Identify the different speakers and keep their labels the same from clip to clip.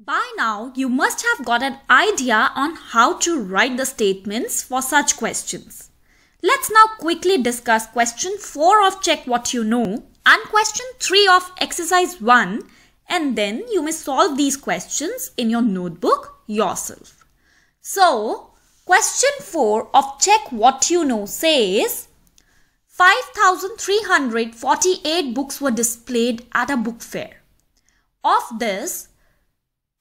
Speaker 1: By now, you must have got an idea on how to write the statements for such questions. Let's now quickly discuss question 4 of Check What You Know and question 3 of Exercise 1 and then you may solve these questions in your notebook yourself. So, question 4 of Check What You Know says 5,348 books were displayed at a book fair. Of this,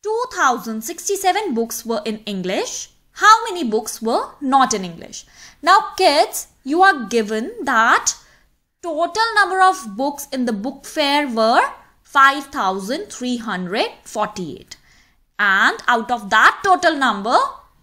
Speaker 1: 2067 books were in English. How many books were not in English? Now kids, you are given that total number of books in the book fair were 5348 and out of that total number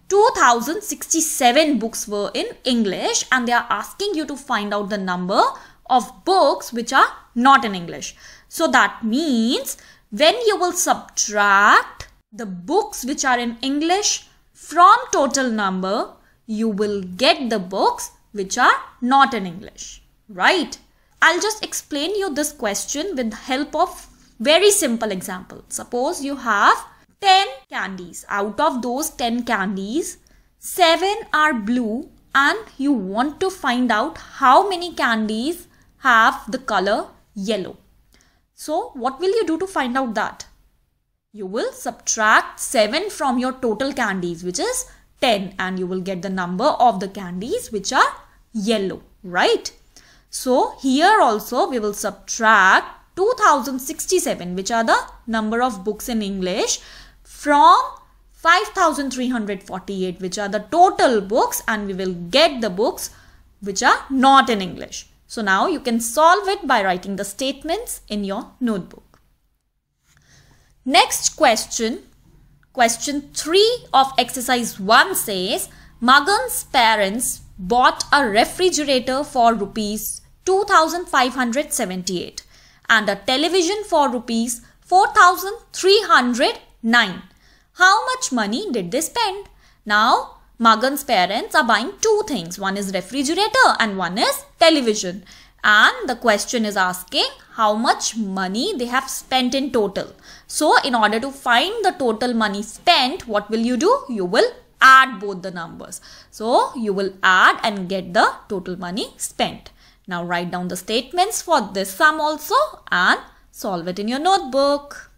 Speaker 1: 2067 books were in English and they are asking you to find out the number of books which are not in English. So that means when you will subtract the books which are in English from total number, you will get the books which are not in English, right? I'll just explain you this question with help of very simple example. Suppose you have 10 candies. Out of those 10 candies, 7 are blue and you want to find out how many candies have the color yellow. So what will you do to find out that? you will subtract 7 from your total candies which is 10 and you will get the number of the candies which are yellow, right? So here also we will subtract 2067 which are the number of books in English from 5348 which are the total books and we will get the books which are not in English. So now you can solve it by writing the statements in your notebook. Next question, question 3 of exercise 1 says, Magan's parents bought a refrigerator for rupees 2578 and a television for rupees 4309. How much money did they spend? Now, Magan's parents are buying two things. One is refrigerator and one is television and the question is asking how much money they have spent in total. So in order to find the total money spent, what will you do? You will add both the numbers. So you will add and get the total money spent. Now write down the statements for this sum also and solve it in your notebook.